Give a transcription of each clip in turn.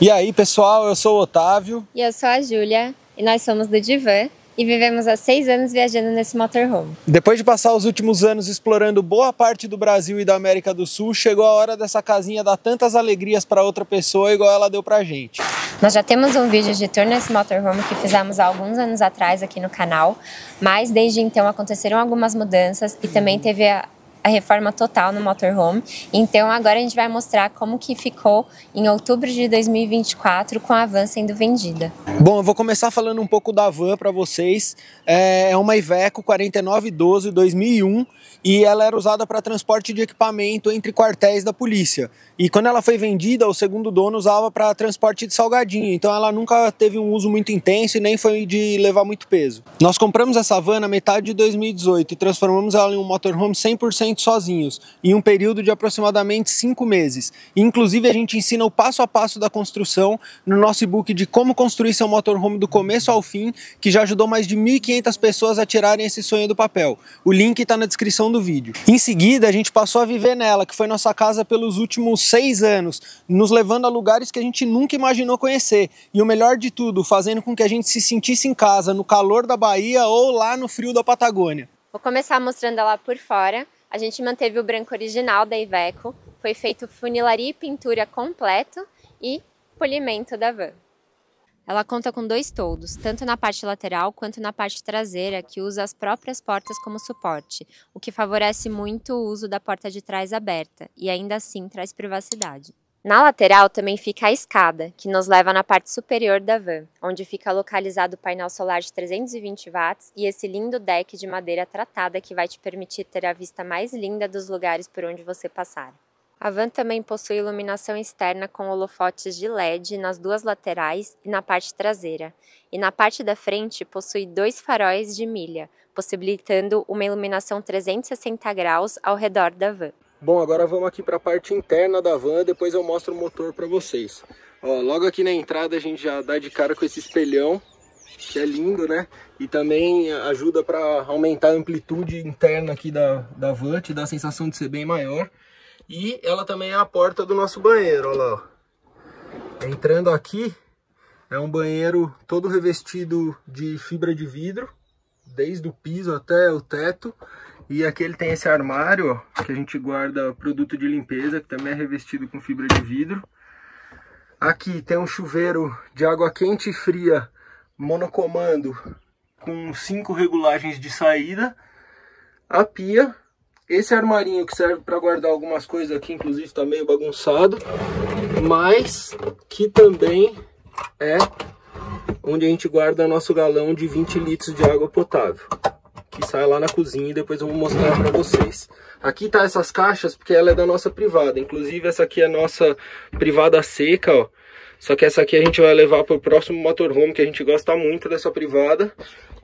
E aí, pessoal, eu sou o Otávio. E eu sou a Júlia. E nós somos do Divan e vivemos há seis anos viajando nesse motorhome. Depois de passar os últimos anos explorando boa parte do Brasil e da América do Sul, chegou a hora dessa casinha dar tantas alegrias para outra pessoa igual ela deu para gente. Nós já temos um vídeo de tour nesse motorhome que fizemos há alguns anos atrás aqui no canal, mas desde então aconteceram algumas mudanças e também teve a a reforma total no motorhome. Então agora a gente vai mostrar como que ficou em outubro de 2024 com a van sendo vendida. Bom, eu vou começar falando um pouco da van para vocês. É, é uma Iveco 4912 2001 e ela era usada para transporte de equipamento entre quartéis da polícia. E quando ela foi vendida, o segundo dono usava para transporte de salgadinho, então ela nunca teve um uso muito intenso e nem foi de levar muito peso. Nós compramos essa van na metade de 2018 e transformamos ela em um motorhome 100% sozinhos, em um período de aproximadamente cinco meses. Inclusive, a gente ensina o passo a passo da construção no nosso e-book de como construir seu motorhome do começo ao fim, que já ajudou mais de 1.500 pessoas a tirarem esse sonho do papel. O link está na descrição do vídeo. Em seguida, a gente passou a viver nela, que foi nossa casa pelos últimos seis anos, nos levando a lugares que a gente nunca imaginou conhecer. E o melhor de tudo, fazendo com que a gente se sentisse em casa, no calor da Bahia ou lá no frio da Patagônia. Vou começar mostrando ela por fora. A gente manteve o branco original da Iveco, foi feito funilaria e pintura completo e polimento da van. Ela conta com dois toldos, tanto na parte lateral quanto na parte traseira, que usa as próprias portas como suporte, o que favorece muito o uso da porta de trás aberta e ainda assim traz privacidade. Na lateral também fica a escada, que nos leva na parte superior da van, onde fica localizado o painel solar de 320 watts e esse lindo deck de madeira tratada que vai te permitir ter a vista mais linda dos lugares por onde você passar. A van também possui iluminação externa com holofotes de LED nas duas laterais e na parte traseira. E na parte da frente possui dois faróis de milha, possibilitando uma iluminação 360 graus ao redor da van. Bom, agora vamos aqui para a parte interna da van, depois eu mostro o motor para vocês. Ó, logo aqui na entrada a gente já dá de cara com esse espelhão, que é lindo, né? E também ajuda para aumentar a amplitude interna aqui da, da van, te dá a sensação de ser bem maior. E ela também é a porta do nosso banheiro, olha lá. Ó. Entrando aqui, é um banheiro todo revestido de fibra de vidro, desde o piso até o teto. E aqui ele tem esse armário que a gente guarda produto de limpeza, que também é revestido com fibra de vidro. Aqui tem um chuveiro de água quente e fria monocomando com cinco regulagens de saída. A pia, esse armarinho que serve para guardar algumas coisas aqui, inclusive está meio bagunçado, mas que também é onde a gente guarda nosso galão de 20 litros de água potável que sai lá na cozinha e depois eu vou mostrar para vocês. Aqui tá essas caixas porque ela é da nossa privada, inclusive essa aqui é a nossa privada seca, ó. Só que essa aqui a gente vai levar pro próximo motorhome, que a gente gosta muito dessa privada.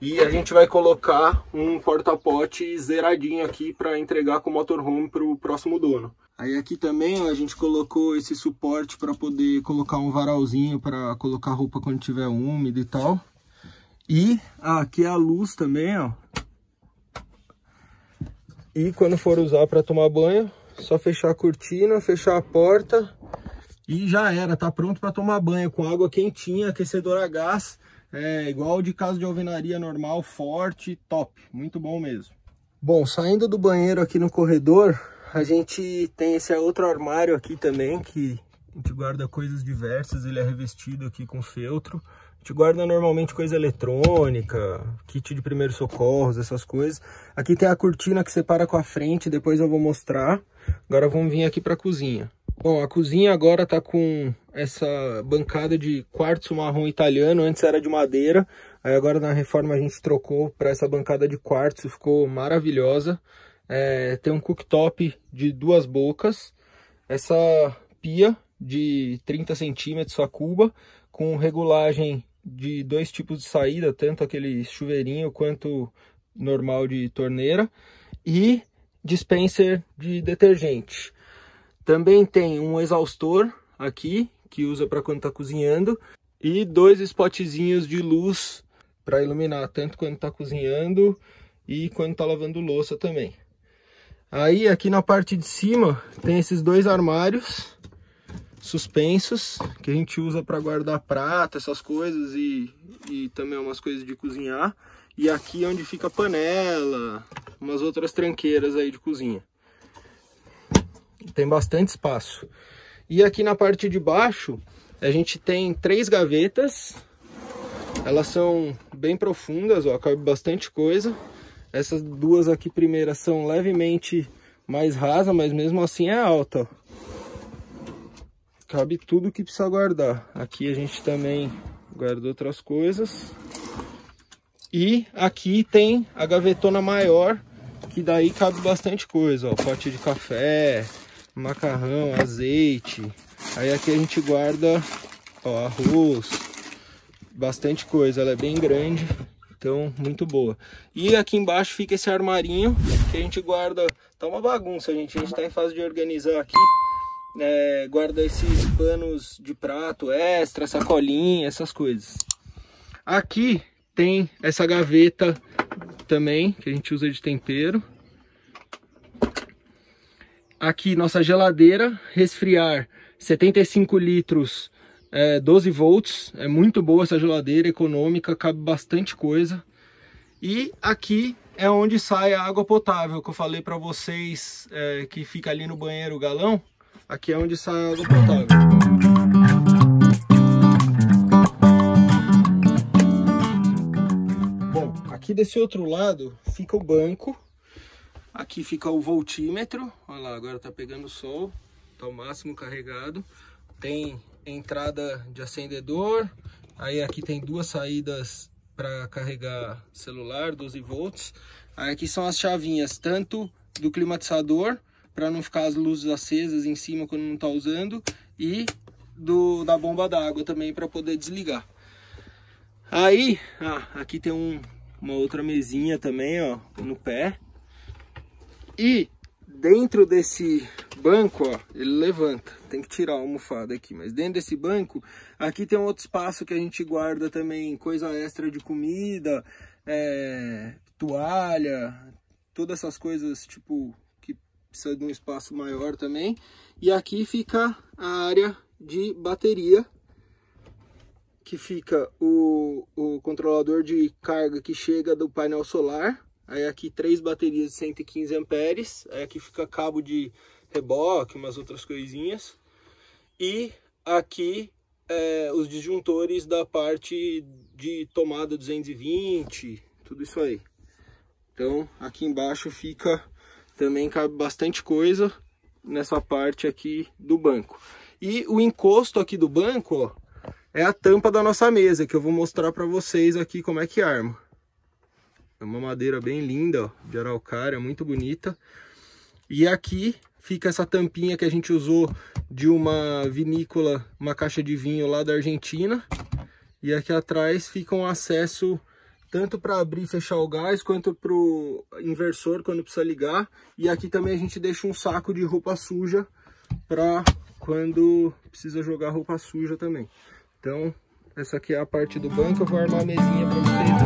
E a gente vai colocar um porta-pote zeradinho aqui para entregar com o motorhome pro próximo dono. Aí aqui também ó, a gente colocou esse suporte para poder colocar um varalzinho para colocar roupa quando tiver úmido e tal. E ah, aqui é a luz também, ó. E quando for usar para tomar banho, só fechar a cortina, fechar a porta e já era, tá pronto para tomar banho com água quentinha, aquecedor a gás, é igual de casa de alvenaria normal, forte, top, muito bom mesmo. Bom, saindo do banheiro aqui no corredor, a gente tem esse outro armário aqui também, que a gente guarda coisas diversas, ele é revestido aqui com feltro, gente guarda normalmente coisa eletrônica, kit de primeiros socorros, essas coisas. Aqui tem a cortina que separa com a frente, depois eu vou mostrar. Agora vamos vir aqui para a cozinha. Bom, a cozinha agora tá com essa bancada de quartzo marrom italiano, antes era de madeira. Aí agora na reforma a gente trocou para essa bancada de quartzo, ficou maravilhosa. É, tem um cooktop de duas bocas, essa pia de 30 centímetros a cuba, com regulagem de dois tipos de saída, tanto aquele chuveirinho quanto normal de torneira e dispenser de detergente. Também tem um exaustor aqui que usa para quando está cozinhando e dois spotzinhos de luz para iluminar tanto quando está cozinhando e quando está lavando louça também. Aí aqui na parte de cima tem esses dois armários suspensos que a gente usa para guardar prata, essas coisas e, e também umas coisas de cozinhar. E aqui é onde fica a panela, umas outras tranqueiras aí de cozinha. Tem bastante espaço. E aqui na parte de baixo, a gente tem três gavetas. Elas são bem profundas, ó, cabe bastante coisa. Essas duas aqui primeiras são levemente mais rasa, mas mesmo assim é alta, ó cabe tudo que precisa guardar. Aqui a gente também guarda outras coisas. E aqui tem a gavetona maior, que daí cabe bastante coisa, ó, pote de café, macarrão, azeite. Aí aqui a gente guarda ó, arroz, bastante coisa, ela é bem grande, então muito boa. E aqui embaixo fica esse armarinho que a gente guarda, tá uma bagunça gente, a gente tá em fase de organizar aqui, é, guarda esses panos de prato extra, sacolinha, essas coisas. Aqui tem essa gaveta também, que a gente usa de tempero. Aqui nossa geladeira, resfriar 75 litros, é, 12 volts. É muito boa essa geladeira, econômica, cabe bastante coisa. E aqui é onde sai a água potável, que eu falei para vocês é, que fica ali no banheiro galão. Aqui é onde sai a água potável. Aqui desse outro lado fica o banco. Aqui fica o voltímetro. Olha lá, agora tá pegando sol. Tá o máximo carregado. Tem entrada de acendedor. Aí aqui tem duas saídas para carregar celular, 12 volts. Aí aqui são as chavinhas, tanto do climatizador, para não ficar as luzes acesas em cima quando não está usando, e do, da bomba d'água também para poder desligar. Aí, ah, aqui tem um uma outra mesinha também, ó, no pé. E dentro desse banco, ó, ele levanta. Tem que tirar a almofada aqui, mas dentro desse banco, aqui tem um outro espaço que a gente guarda também coisa extra de comida, é, toalha, todas essas coisas tipo que precisa de um espaço maior também. E aqui fica a área de bateria que fica o, o controlador de carga que chega do painel solar. Aí aqui três baterias de 115 amperes. Aí aqui fica cabo de reboque, umas outras coisinhas. E aqui é, os disjuntores da parte de tomada 220, tudo isso aí. Então aqui embaixo fica também cabe bastante coisa nessa parte aqui do banco. E o encosto aqui do banco, ó, é a tampa da nossa mesa, que eu vou mostrar para vocês aqui como é que arma. É uma madeira bem linda, ó, de araucária, muito bonita. E aqui fica essa tampinha que a gente usou de uma vinícola, uma caixa de vinho lá da Argentina. E aqui atrás fica um acesso tanto para abrir e fechar o gás, quanto para o inversor quando precisa ligar. E aqui também a gente deixa um saco de roupa suja para quando precisa jogar roupa suja também. Então, essa aqui é a parte do banco, eu vou armar a mesinha para vocês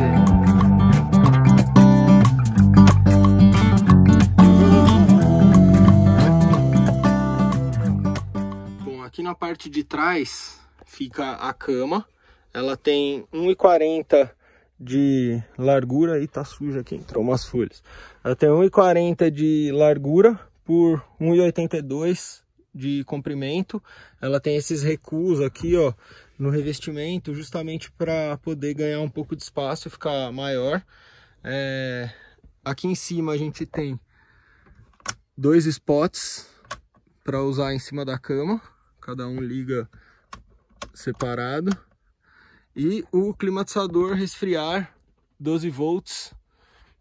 verem. Bom, aqui na parte de trás fica a cama. Ela tem 1,40 de largura e tá suja aqui, entrou umas folhas. Ela tem 1,40 de largura por 1,82 de comprimento. Ela tem esses recuos aqui, ó, no revestimento, justamente para poder ganhar um pouco de espaço e ficar maior. É... Aqui em cima a gente tem dois spots para usar em cima da cama. Cada um liga separado. E o climatizador resfriar 12 volts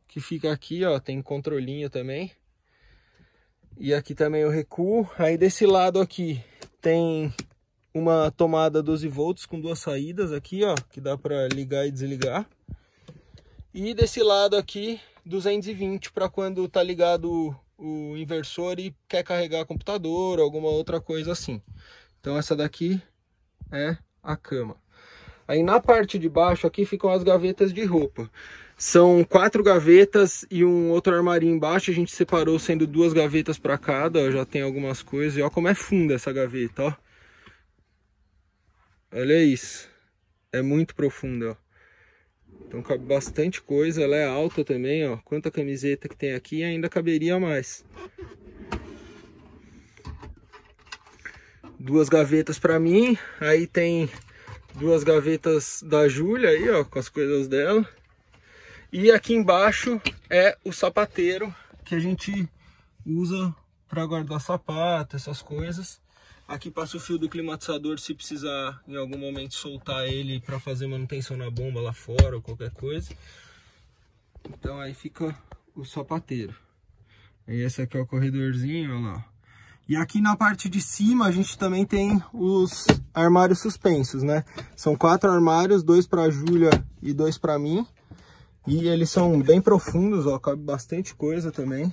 que fica aqui, ó, tem controlinho também. E aqui também eu recuo. Aí desse lado aqui tem uma tomada 12 volts com duas saídas aqui, ó, que dá para ligar e desligar. E desse lado aqui 220 para quando tá ligado o inversor e quer carregar computador, alguma outra coisa assim. Então essa daqui é a cama. Aí na parte de baixo aqui ficam as gavetas de roupa. São quatro gavetas e um outro armário embaixo. A gente separou sendo duas gavetas para cada. já tem algumas coisas. E olha como é funda essa gaveta, ó. Olha isso. É muito profunda, ó. Então cabe bastante coisa. Ela é alta também, ó. Quanta camiseta que tem aqui ainda caberia mais. Duas gavetas para mim. Aí tem duas gavetas da Júlia aí, ó. Com as coisas dela. E aqui embaixo é o sapateiro que a gente usa para guardar sapato, essas coisas. Aqui passa o fio do climatizador se precisar em algum momento soltar ele para fazer manutenção na bomba lá fora ou qualquer coisa. Então aí fica o sapateiro. e esse aqui é o corredorzinho, olha lá. E aqui na parte de cima a gente também tem os armários suspensos, né? São quatro armários, dois para a Júlia e dois para mim. E eles são bem profundos, ó, cabe bastante coisa também.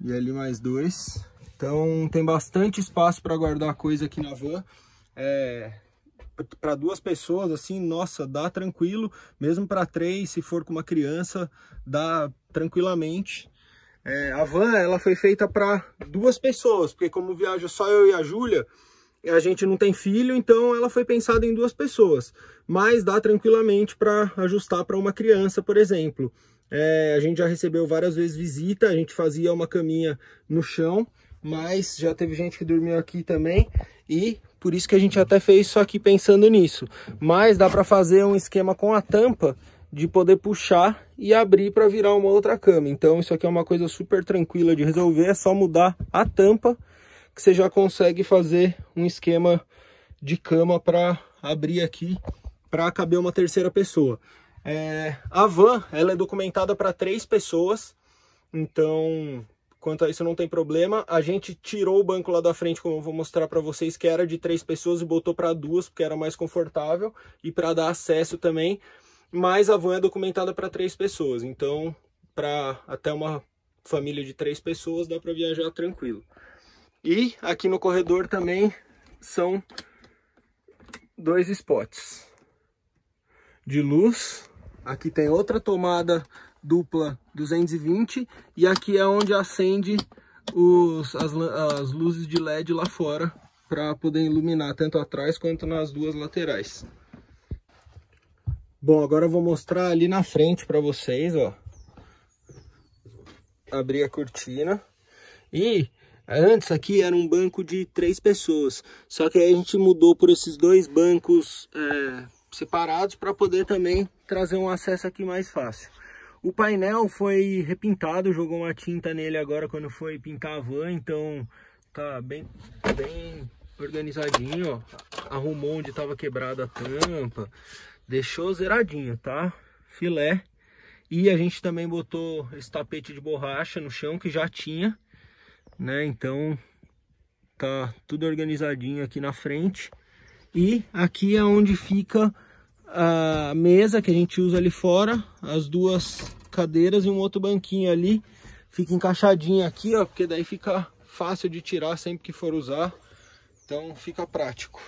E ali mais dois. Então tem bastante espaço para guardar coisa aqui na van. É, para duas pessoas, assim, nossa, dá tranquilo. Mesmo para três, se for com uma criança, dá tranquilamente. É, a van ela foi feita para duas pessoas, porque como viaja só eu e a Júlia, a gente não tem filho, então ela foi pensada em duas pessoas, mas dá tranquilamente para ajustar para uma criança, por exemplo. É, a gente já recebeu várias vezes visita, a gente fazia uma caminha no chão, mas já teve gente que dormiu aqui também e por isso que a gente até fez isso aqui pensando nisso. Mas dá para fazer um esquema com a tampa de poder puxar e abrir para virar uma outra cama. Então isso aqui é uma coisa super tranquila de resolver, é só mudar a tampa que você já consegue fazer um esquema de cama para abrir aqui para caber uma terceira pessoa. É, a van ela é documentada para três pessoas, então quanto a isso não tem problema. A gente tirou o banco lá da frente, como eu vou mostrar para vocês, que era de três pessoas e botou para duas, porque era mais confortável e para dar acesso também. Mas a van é documentada para três pessoas, então para até uma família de três pessoas dá para viajar tranquilo. E aqui no corredor também são dois spots de luz. Aqui tem outra tomada dupla 220 e aqui é onde acende os, as, as luzes de LED lá fora para poder iluminar tanto atrás quanto nas duas laterais. Bom, agora eu vou mostrar ali na frente para vocês, ó. Abrir a cortina. E Antes aqui era um banco de três pessoas, só que aí a gente mudou por esses dois bancos é, separados para poder também trazer um acesso aqui mais fácil. O painel foi repintado, jogou uma tinta nele agora quando foi pintar a van, então tá bem, bem organizadinho, ó. Arrumou onde estava quebrada a tampa, deixou zeradinho, tá? Filé. E a gente também botou esse tapete de borracha no chão que já tinha, né? Então tá tudo organizadinho aqui na frente. E aqui é onde fica a mesa que a gente usa ali fora, as duas cadeiras e um outro banquinho ali. Fica encaixadinho aqui, ó, porque daí fica fácil de tirar sempre que for usar. Então fica prático.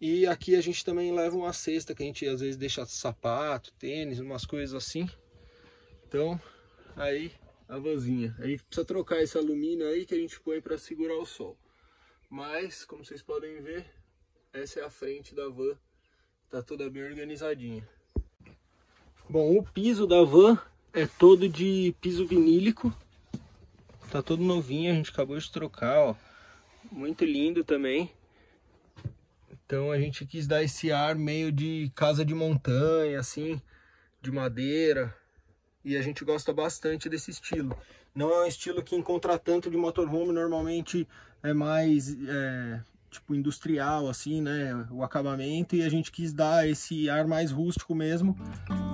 E aqui a gente também leva uma cesta que a gente às vezes deixa sapato, tênis, umas coisas assim. Então aí a vanzinha. A gente precisa trocar esse alumínio aí que a gente põe para segurar o sol. Mas, como vocês podem ver, essa é a frente da van. Tá toda bem organizadinha. Bom, o piso da van é todo de piso vinílico. Tá todo novinho, a gente acabou de trocar, ó. Muito lindo também. Então a gente quis dar esse ar meio de casa de montanha, assim, de madeira e a gente gosta bastante desse estilo. Não é um estilo que encontra tanto de motorhome, normalmente é mais é, tipo industrial assim, né, o acabamento e a gente quis dar esse ar mais rústico mesmo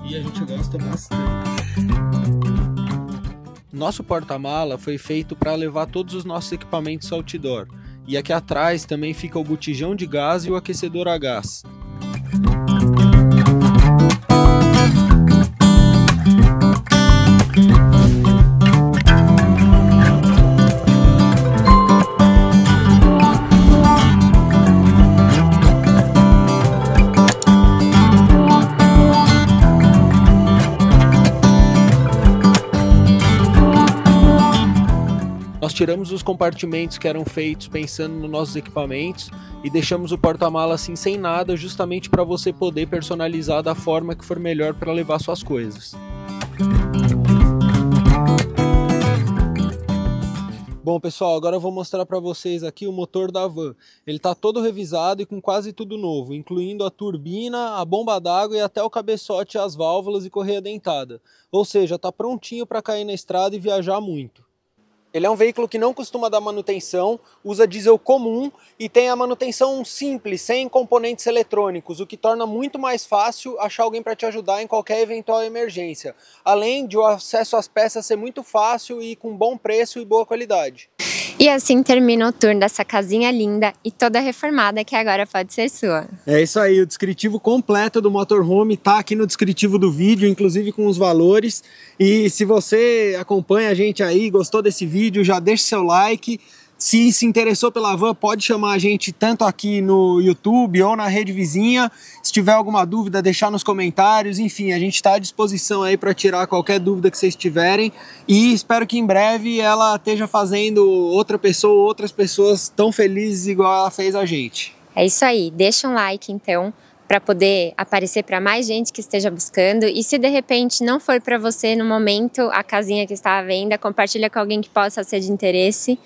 e a gente gosta bastante. Nosso porta-mala foi feito para levar todos os nossos equipamentos outdoor. E aqui atrás também fica o botijão de gás e o aquecedor a gás. tiramos os compartimentos que eram feitos pensando nos nossos equipamentos e deixamos o porta-mala assim sem nada, justamente para você poder personalizar da forma que for melhor para levar suas coisas. Bom, pessoal, agora eu vou mostrar para vocês aqui o motor da van. Ele está todo revisado e com quase tudo novo, incluindo a turbina, a bomba d'água e até o cabeçote, as válvulas e correia dentada. Ou seja, está prontinho para cair na estrada e viajar muito. Ele é um veículo que não costuma dar manutenção, usa diesel comum e tem a manutenção simples, sem componentes eletrônicos, o que torna muito mais fácil achar alguém para te ajudar em qualquer eventual emergência, além de o acesso às peças ser muito fácil e com bom preço e boa qualidade. E assim termina o tour dessa casinha linda e toda reformada que agora pode ser sua. É isso aí, o descritivo completo do motorhome tá aqui no descritivo do vídeo, inclusive com os valores. E se você acompanha a gente aí, gostou desse vídeo, já deixa seu like. Se se interessou pela van, pode chamar a gente tanto aqui no YouTube ou na rede vizinha. Se tiver alguma dúvida, deixar nos comentários. Enfim, a gente está à disposição aí para tirar qualquer dúvida que vocês tiverem. E espero que em breve ela esteja fazendo outra pessoa, outras pessoas tão felizes igual ela fez a gente. É isso aí. Deixa um like então para poder aparecer para mais gente que esteja buscando. E se de repente não for para você no momento a casinha que está à venda, compartilha com alguém que possa ser de interesse.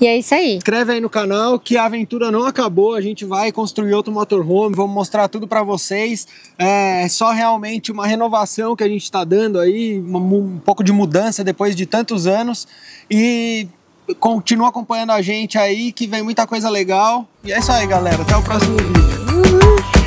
E é isso aí. Inscreve aí no canal que a aventura não acabou, a gente vai construir outro motorhome, vamos mostrar tudo para vocês. É, é só realmente uma renovação que a gente está dando aí, um pouco de mudança depois de tantos anos. E continua acompanhando a gente aí que vem muita coisa legal. E é isso aí, galera. Até o próximo vídeo. Uhul.